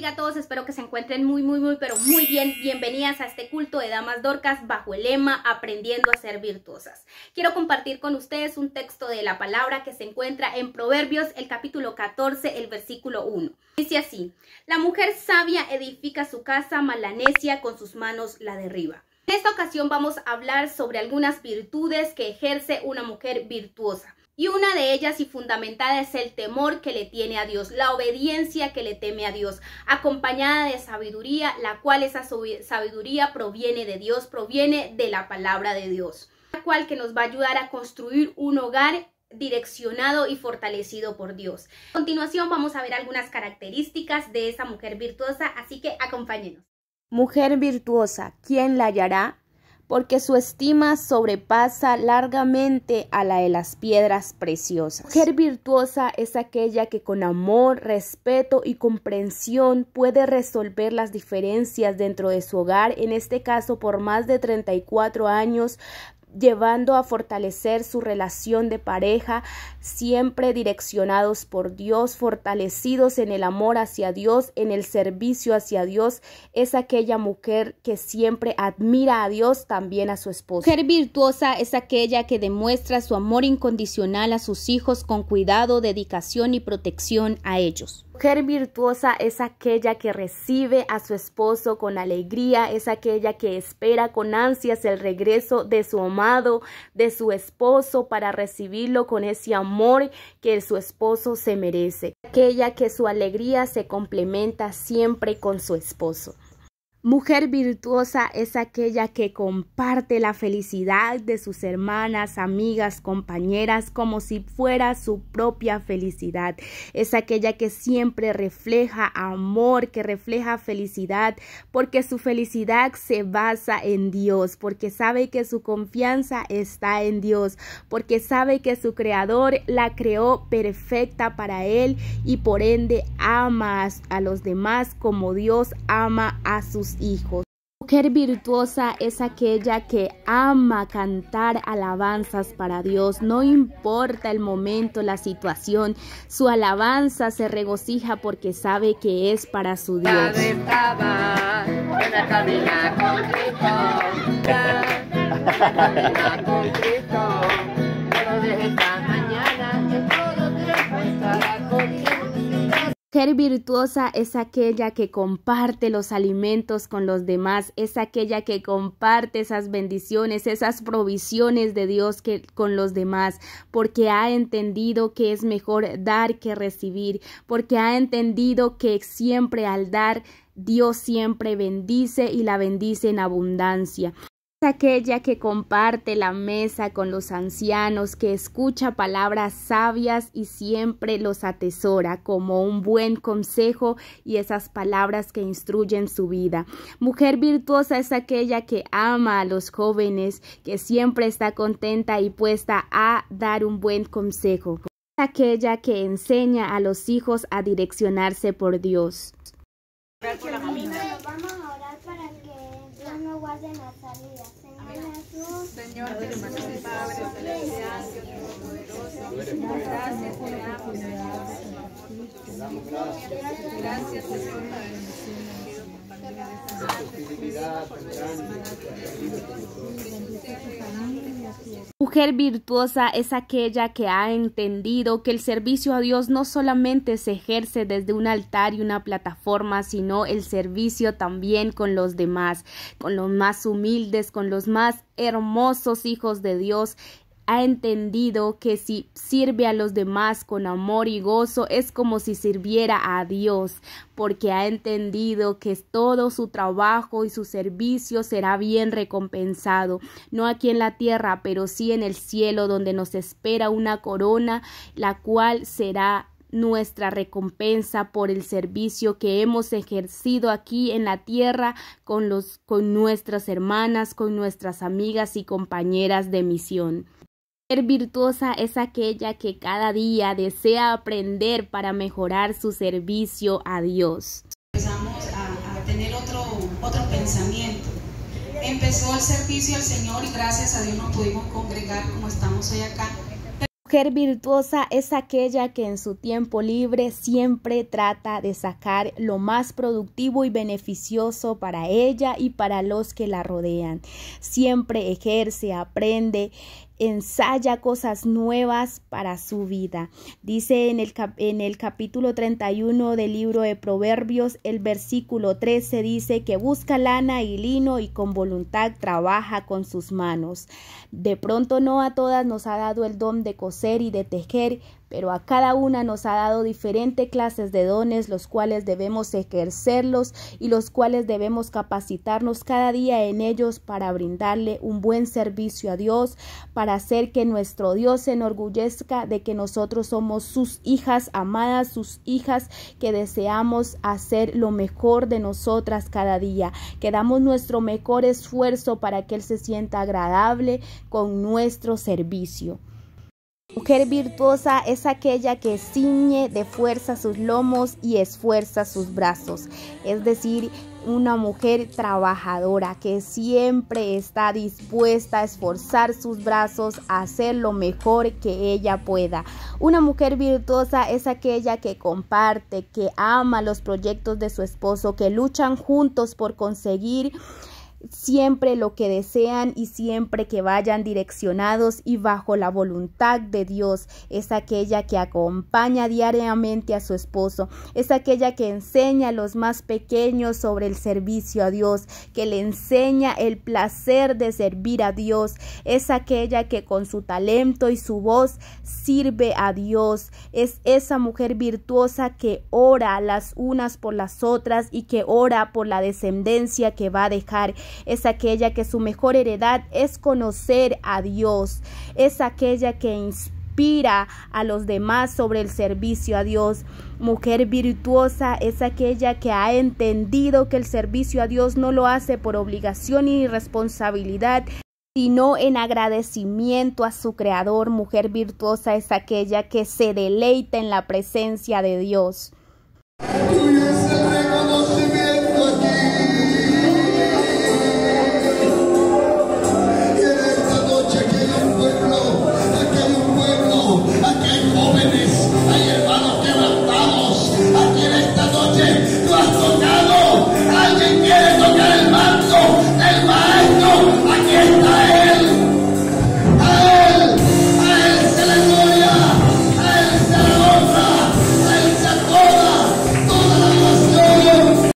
Hola a todos, espero que se encuentren muy, muy, muy, pero muy bien. Bienvenidas a este culto de Damas Dorcas bajo el lema Aprendiendo a ser virtuosas. Quiero compartir con ustedes un texto de la palabra que se encuentra en Proverbios, el capítulo 14, el versículo 1. Dice así, la mujer sabia edifica su casa, malanesia con sus manos la derriba. En esta ocasión vamos a hablar sobre algunas virtudes que ejerce una mujer virtuosa. Y una de ellas y fundamentada es el temor que le tiene a Dios, la obediencia que le teme a Dios, acompañada de sabiduría, la cual esa sabiduría proviene de Dios, proviene de la palabra de Dios, la cual que nos va a ayudar a construir un hogar direccionado y fortalecido por Dios. A continuación vamos a ver algunas características de esa mujer virtuosa, así que acompáñenos. Mujer virtuosa, ¿quién la hallará? porque su estima sobrepasa largamente a la de las piedras preciosas. Mujer virtuosa es aquella que con amor, respeto y comprensión puede resolver las diferencias dentro de su hogar, en este caso por más de 34 años, llevando a fortalecer su relación de pareja, siempre direccionados por Dios, fortalecidos en el amor hacia Dios, en el servicio hacia Dios, es aquella mujer que siempre admira a Dios, también a su esposo. Mujer virtuosa es aquella que demuestra su amor incondicional a sus hijos con cuidado, dedicación y protección a ellos mujer virtuosa es aquella que recibe a su esposo con alegría, es aquella que espera con ansias el regreso de su amado, de su esposo, para recibirlo con ese amor que su esposo se merece. Aquella que su alegría se complementa siempre con su esposo. Mujer virtuosa es aquella que comparte la felicidad de sus hermanas, amigas, compañeras, como si fuera su propia felicidad. Es aquella que siempre refleja amor, que refleja felicidad, porque su felicidad se basa en Dios, porque sabe que su confianza está en Dios, porque sabe que su creador la creó perfecta para él y por ende ama a los demás como Dios ama a sus hijos. Mujer virtuosa es aquella que ama cantar alabanzas para Dios, no importa el momento, la situación, su alabanza se regocija porque sabe que es para su Dios. virtuosa es aquella que comparte los alimentos con los demás, es aquella que comparte esas bendiciones, esas provisiones de Dios con los demás, porque ha entendido que es mejor dar que recibir, porque ha entendido que siempre al dar Dios siempre bendice y la bendice en abundancia. Es aquella que comparte la mesa con los ancianos, que escucha palabras sabias y siempre los atesora como un buen consejo y esas palabras que instruyen su vida. Mujer virtuosa es aquella que ama a los jóvenes, que siempre está contenta y puesta a dar un buen consejo. Es Aquella que enseña a los hijos a direccionarse por Dios. Señor Jesús, Padre Celestial, Dios gracias, te damos, Señor. Gracias, Señor, por la bendición. Gracias, Señor, por mujer virtuosa es aquella que ha entendido que el servicio a Dios no solamente se ejerce desde un altar y una plataforma, sino el servicio también con los demás, con los más humildes, con los más hermosos hijos de Dios ha entendido que si sirve a los demás con amor y gozo es como si sirviera a Dios, porque ha entendido que todo su trabajo y su servicio será bien recompensado, no aquí en la tierra, pero sí en el cielo, donde nos espera una corona, la cual será nuestra recompensa por el servicio que hemos ejercido aquí en la tierra con con nuestras hermanas, con nuestras amigas y compañeras de misión mujer virtuosa es aquella que cada día desea aprender para mejorar su servicio a Dios. Empezamos a, tener otro, otro pensamiento. Empezó el servicio al Señor y gracias a Dios nos pudimos congregar como estamos hoy acá. Mujer virtuosa es aquella que en su tiempo libre siempre trata de sacar lo más productivo y beneficioso para ella y para los que la rodean. Siempre ejerce, aprende, ensaya cosas nuevas para su vida. Dice en el, en el capítulo 31 del libro de Proverbios, el versículo 13 dice que busca lana y lino y con voluntad trabaja con sus manos. De pronto no a todas nos ha dado el don de coser y de tejer, pero a cada una nos ha dado diferentes clases de dones, los cuales debemos ejercerlos y los cuales debemos capacitarnos cada día en ellos para brindarle un buen servicio a Dios, para hacer que nuestro Dios se enorgullezca de que nosotros somos sus hijas amadas, sus hijas que deseamos hacer lo mejor de nosotras cada día, que damos nuestro mejor esfuerzo para que Él se sienta agradable con nuestro servicio. Mujer virtuosa es aquella que ciñe de fuerza sus lomos y esfuerza sus brazos, es decir, una mujer trabajadora que siempre está dispuesta a esforzar sus brazos a hacer lo mejor que ella pueda. Una mujer virtuosa es aquella que comparte, que ama los proyectos de su esposo, que luchan juntos por conseguir siempre lo que desean y siempre que vayan direccionados y bajo la voluntad de Dios. Es aquella que acompaña diariamente a su esposo, es aquella que enseña a los más pequeños sobre el servicio a Dios, que le enseña el placer de servir a Dios, es aquella que con su talento y su voz sirve a Dios, es esa mujer virtuosa que ora las unas por las otras y que ora por la descendencia que va a dejar es aquella que su mejor heredad es conocer a Dios, es aquella que inspira a los demás sobre el servicio a Dios. Mujer virtuosa es aquella que ha entendido que el servicio a Dios no lo hace por obligación y responsabilidad, sino en agradecimiento a su Creador. Mujer virtuosa es aquella que se deleita en la presencia de Dios.